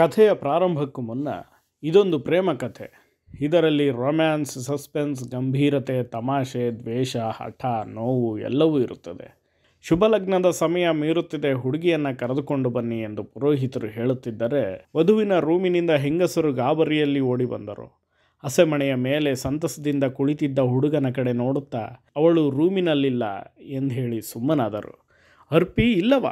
ಕಥೆಯ ಪ್ರಾರಂಭಕ್ಕೂ ಮುನ್ನ ಇದೊಂದು ಪ್ರೇಮ ಕಥೆ ಇದರಲ್ಲಿ ರೊಮ್ಯಾನ್ಸ್ ಸಸ್ಪೆನ್ಸ್ ಗಂಭೀರತೆ ತಮಾಷೆ ದ್ವೇಷ ಹಠ ನೋವು ಎಲ್ಲವೂ ಇರುತ್ತದೆ ಶುಭಲಗ್ನದ ಸಮಯ ಮೀರುತ್ತಿದೆ ಹುಡುಗಿಯನ್ನು ಕರೆದುಕೊಂಡು ಬನ್ನಿ ಎಂದು ಪುರೋಹಿತರು ಹೇಳುತ್ತಿದ್ದರೆ ವಧುವಿನ ರೂಮಿನಿಂದ ಹೆಂಗಸರು ಗಾಬರಿಯಲ್ಲಿ ಓಡಿ ಬಂದರು ಹಸೆಮಣೆಯ ಮೇಲೆ ಸಂತಸದಿಂದ ಕುಳಿತಿದ್ದ ಹುಡುಗನ ಕಡೆ ನೋಡುತ್ತಾ ಅವಳು ರೂಮಿನಲ್ಲಿಲ್ಲ ಎಂದು ಹೇಳಿ ಸುಮ್ಮನಾದರು ಅರ್ಪಿ ಇಲ್ಲವ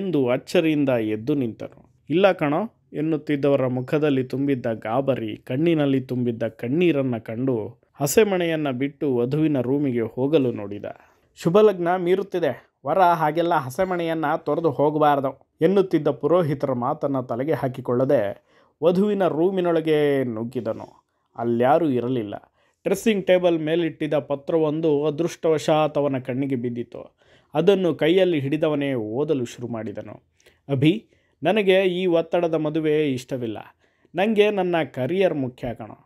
ಎಂದು ಅಚ್ಚರಿಯಿಂದ ಎದ್ದು ನಿಂತರು ಇಲ್ಲ ಕಣೋ ಎನ್ನುತ್ತಿದ್ದವರ ಮುಖದಲ್ಲಿ ತುಂಬಿದ್ದ ಗಾಬರಿ ಕಣ್ಣಿನಲ್ಲಿ ತುಂಬಿದ್ದ ಕಣ್ಣೀರನ್ನು ಕಂಡು ಹಸೆಮಣೆಯನ್ನು ಬಿಟ್ಟು ವಧುವಿನ ರೂಮಿಗೆ ಹೋಗಲು ನೋಡಿದ ಶುಭಲಗ್ನ ಮೀರುತ್ತಿದೆ ವರ ಹಾಗೆಲ್ಲ ಹಸೆಮಣೆಯನ್ನು ತೊರೆದು ಹೋಗಬಾರದು ಎನ್ನುತ್ತಿದ್ದ ಪುರೋಹಿತರ ಮಾತನ್ನು ತಲೆಗೆ ಹಾಕಿಕೊಳ್ಳದೆ ವಧುವಿನ ರೂಮಿನೊಳಗೆ ನುಗ್ಗಿದನು ಅಲ್ಯಾರೂ ಇರಲಿಲ್ಲ ಡ್ರೆಸ್ಸಿಂಗ್ ಟೇಬಲ್ ಮೇಲಿಟ್ಟಿದ್ದ ಪತ್ರವೊಂದು ಅದೃಷ್ಟವಶಾತ್ ಅವನ ಕಣ್ಣಿಗೆ ಬಿದ್ದಿತು ಅದನ್ನು ಕೈಯಲ್ಲಿ ಹಿಡಿದವನೇ ಓದಲು ಶುರು ಮಾಡಿದನು ಅಭಿ ನನಗೆ ಈ ಒತ್ತಡದ ಮದುವೆ ಇಷ್ಟವಿಲ್ಲ ನನಗೆ ನನ್ನ ಕರಿಯರ್ ಮುಖ್ಯ ಕಣೋ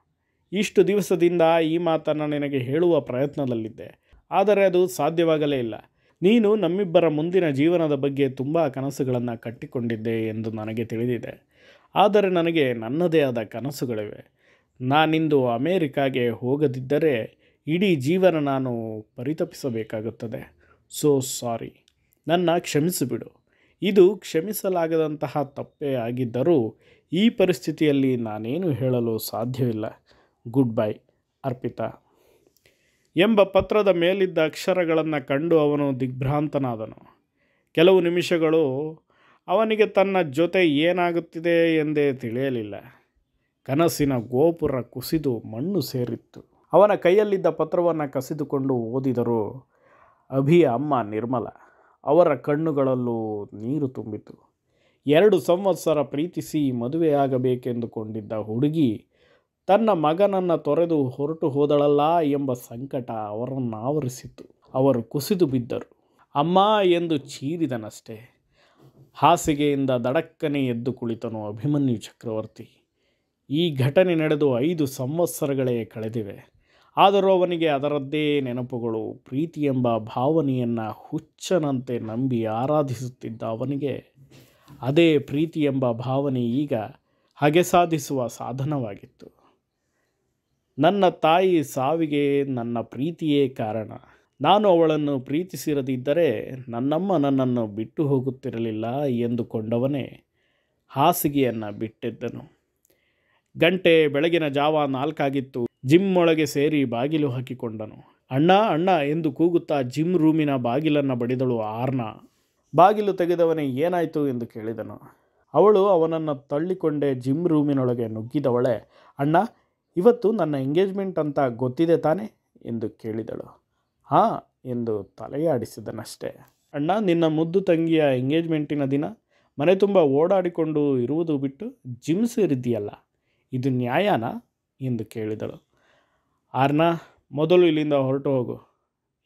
ಇಷ್ಟು ದಿವಸದಿಂದ ಈ ಮಾತನ್ನು ನಿನಗೆ ಹೇಳುವ ಪ್ರಯತ್ನದಲ್ಲಿದ್ದೆ ಆದರೆ ಅದು ಸಾಧ್ಯವಾಗಲೇ ಇಲ್ಲ ನೀನು ನಮ್ಮಿಬ್ಬರ ಮುಂದಿನ ಜೀವನದ ಬಗ್ಗೆ ತುಂಬ ಕನಸುಗಳನ್ನು ಕಟ್ಟಿಕೊಂಡಿದ್ದೆ ಎಂದು ನನಗೆ ತಿಳಿದಿದೆ ಆದರೆ ನನಗೆ ನನ್ನದೇ ಆದ ಕನಸುಗಳಿವೆ ನಾನಿಂದು ಅಮೇರಿಕಾಗೆ ಹೋಗದಿದ್ದರೆ ಇಡೀ ಜೀವನ ನಾನು ಪರಿತಪಿಸಬೇಕಾಗುತ್ತದೆ ಸೋ ಸಾರಿ ನನ್ನ ಕ್ಷಮಿಸಿಬಿಡು ಇದು ಕ್ಷಮಿಸಲಾಗದಂತಹ ತಪ್ಪೇ ಆಗಿದ್ದರೂ ಈ ಪರಿಸ್ಥಿತಿಯಲ್ಲಿ ನಾನೇನು ಹೇಳಲು ಸಾಧ್ಯವಿಲ್ಲ ಗುಡ್ ಬೈ ಅರ್ಪಿತಾ ಎಂಬ ಪತ್ರದ ಮೇಲಿದ್ದ ಅಕ್ಷರಗಳನ್ನು ಕಂಡು ಅವನು ದಿಗ್ಭ್ರಾಂತನಾದನು ಕೆಲವು ನಿಮಿಷಗಳು ಅವನಿಗೆ ತನ್ನ ಜೊತೆ ಏನಾಗುತ್ತಿದೆ ಎಂದೇ ತಿಳಿಯಲಿಲ್ಲ ಕನಸಿನ ಗೋಪುರ ಕುಸಿದು ಮಣ್ಣು ಸೇರಿತ್ತು ಅವನ ಕೈಯಲ್ಲಿದ್ದ ಪತ್ರವನ್ನು ಕಸಿದುಕೊಂಡು ಓದಿದರು ಅಭಿಯ ಅಮ್ಮ ನಿರ್ಮಲ ಅವರ ಕಣ್ಣುಗಳಲ್ಲೂ ನೀರು ತುಂಬಿತು ಎರಡು ಸಂವತ್ಸರ ಪ್ರೀತಿಸಿ ಮದುವೆಯಾಗಬೇಕೆಂದುಕೊಂಡಿದ್ದ ಹುಡುಗಿ ತನ್ನ ಮಗನನ್ನು ತೊರೆದು ಹೊರಟು ಹೋದಳಲ್ಲ ಎಂಬ ಸಂಕಟ ಅವರನ್ನು ಆವರಿಸಿತು ಅವರು ಕುಸಿದು ಬಿದ್ದರು ಅಮ್ಮ ಎಂದು ಚೀರಿದನಷ್ಟೆ ಹಾಸಿಗೆಯಿಂದ ದಡಕ್ಕನೆ ಎದ್ದು ಕುಳಿತನು ಅಭಿಮನ್ಯು ಚಕ್ರವರ್ತಿ ಈ ಘಟನೆ ನಡೆದು ಐದು ಸಂವತ್ಸರಗಳೇ ಕಳೆದಿವೆ ಆದರೂ ಅವನಿಗೆ ಅದರದ್ದೇ ನೆನಪುಗಳು ಪ್ರೀತಿ ಎಂಬ ಭಾವನೆಯನ್ನು ಹುಚ್ಚನಂತೆ ನಂಬಿ ಆರಾಧಿಸುತ್ತಿದ್ದ ಅವನಿಗೆ ಅದೇ ಪ್ರೀತಿ ಎಂಬ ಭಾವನೆ ಈಗ ಹಗೆ ಸಾಧಿಸುವ ಸಾಧನವಾಗಿತ್ತು ನನ್ನ ತಾಯಿ ಸಾವಿಗೆ ನನ್ನ ಪ್ರೀತಿಯೇ ಕಾರಣ ನಾನು ಅವಳನ್ನು ಪ್ರೀತಿಸಿರದಿದ್ದರೆ ನನ್ನಮ್ಮ ನನ್ನನ್ನು ಬಿಟ್ಟು ಹೋಗುತ್ತಿರಲಿಲ್ಲ ಎಂದುಕೊಂಡವನೇ ಹಾಸಿಗೆಯನ್ನು ಬಿಟ್ಟಿದ್ದನು ಗಂಟೆ ಬೆಳಗಿನ ಜಾವ ನಾಲ್ಕಾಗಿತ್ತು ಜಿಮ್ ಒಳಗೆ ಸೇರಿ ಬಾಗಿಲು ಹಾಕಿಕೊಂಡನು ಅಣ್ಣ ಅಣ್ಣ ಎಂದು ಕೂಗುತ್ತಾ ಜಿಮ್ ರೂಮಿನ ಬಾಗಿಲನ್ನು ಬಡಿದಳು ಆರ್ನ ಬಾಗಿಲು ತೆಗೆದವನೇ ಏನಾಯಿತು ಎಂದು ಕೇಳಿದನು ಅವಳು ಅವನನ್ನು ತಳ್ಳಿಕೊಂಡೇ ಜಿಮ್ ರೂಮಿನೊಳಗೆ ನುಗ್ಗಿದವಳೆ ಅಣ್ಣ ಇವತ್ತು ನನ್ನ ಎಂಗೇಜ್ಮೆಂಟ್ ಅಂತ ಗೊತ್ತಿದೆ ತಾನೆ ಎಂದು ಕೇಳಿದಳು ಹಾಂ ಎಂದು ತಲೆಯಾಡಿಸಿದನಷ್ಟೇ ಅಣ್ಣ ನಿನ್ನ ಮುದ್ದು ತಂಗಿಯ ಎಂಗೇಜ್ಮೆಂಟಿನ ದಿನ ಮನೆ ತುಂಬ ಓಡಾಡಿಕೊಂಡು ಇರುವುದು ಬಿಟ್ಟು ಜಿಮ್ ಸೇರಿದ್ದೀಯಲ್ಲ ಇದು ನ್ಯಾಯನಾ ಎಂದು ಕೇಳಿದಳು ಆರ್ನ ಮೊದಲು ಇಲ್ಲಿಂದ ಹೊರಟು ಹೋಗು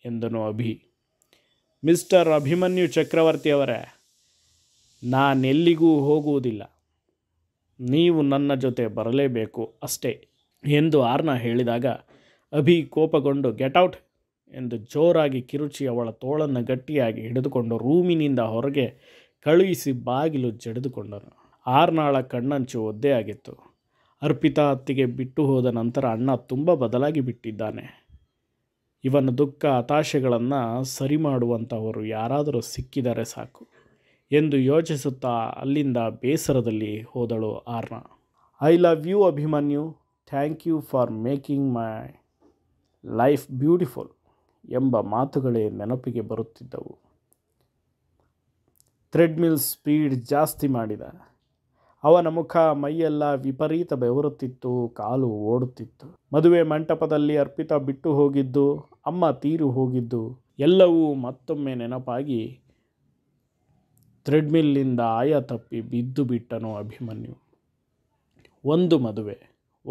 ಎಂದನು ಅಭಿ ಮಿಸ್ಟರ್ ಅಭಿಮನ್ಯು ಚಕ್ರವರ್ತಿಯವರೇ ನಾನೆಲ್ಲಿಗೂ ಹೋಗುವುದಿಲ್ಲ ನೀವು ನನ್ನ ಜೊತೆ ಬರಲೇಬೇಕು ಅಷ್ಟೇ ಎಂದು ಆರ್ನ ಹೇಳಿದಾಗ ಅಭಿ ಕೋಪಗೊಂಡು ಗೆಟೌಟ್ ಎಂದು ಜೋರಾಗಿ ಕಿರುಚಿ ಅವಳ ತೋಳನ್ನು ಗಟ್ಟಿಯಾಗಿ ಹಿಡಿದುಕೊಂಡು ರೂಮಿನಿಂದ ಹೊರಗೆ ಕಳುಹಿಸಿ ಬಾಗಿಲು ಜಡಿದುಕೊಂಡನು ಆರ್ನಾಳ ಕಣ್ಣಂಚು ಒದ್ದೆ ಆಗಿತ್ತು ಅರ್ಪಿತಾ ಅತ್ತಿಗೆ ಬಿಟ್ಟು ಹೋದ ನಂತರ ಅಣ್ಣ ತುಂಬ ಬದಲಾಗಿ ಬಿಟ್ಟಿದ್ದಾನೆ ಇವನ ದುಃಖ ಹತಾಶೆಗಳನ್ನು ಸರಿ ಮಾಡುವಂಥವರು ಯಾರಾದರೂ ಸಿಕ್ಕಿದರೆ ಸಾಕು ಎಂದು ಯೋಚಿಸುತ್ತಾ ಅಲ್ಲಿಂದ ಬೇಸರದಲ್ಲಿ ಹೋದಳು ಆರ್ನ I love you Abhimanyu thank you for making my life beautiful ಎಂಬ ಮಾತುಗಳೇ ನೆನಪಿಗೆ ಬರುತ್ತಿದ್ದವು ಥ್ರೆಡ್ಮಿಲ್ ಸ್ಪೀಡ್ ಜಾಸ್ತಿ ಮಾಡಿದ ಅವನ ಮುಖ ಮೈಯೆಲ್ಲ ವಿಪರೀತ ಬೆವರುತ್ತಿತ್ತು ಕಾಲು ಓಡುತ್ತಿತ್ತು ಮದುವೆ ಮಂಟಪದಲ್ಲಿ ಅರ್ಪಿತ ಬಿಟ್ಟು ಹೋಗಿದ್ದು ಅಮ್ಮ ತೀರು ಹೋಗಿದ್ದು ಎಲ್ಲವೂ ಮತ್ತೊಮ್ಮೆ ನೆನಪಾಗಿ ಥ್ರೆಡ್ಮಿಲ್ಲಿಂದ ಆಯ ತಪ್ಪಿ ಬಿದ್ದು ಬಿಟ್ಟನು ಅಭಿಮನ್ಯು ಒಂದು ಮದುವೆ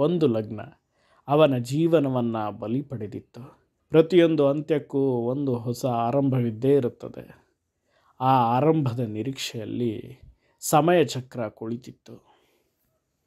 ಒಂದು ಲಗ್ನ ಅವನ ಜೀವನವನ್ನು ಬಲಿ ಪಡೆದಿತ್ತು ಪ್ರತಿಯೊಂದು ಅಂತ್ಯಕ್ಕೂ ಒಂದು ಹೊಸ ಆರಂಭವಿದ್ದೇ ಇರುತ್ತದೆ ಆ ಆರಂಭದ ನಿರೀಕ್ಷೆಯಲ್ಲಿ ಸಮಯ ಚಕ್ರ ಕುಳಿತಿತ್ತು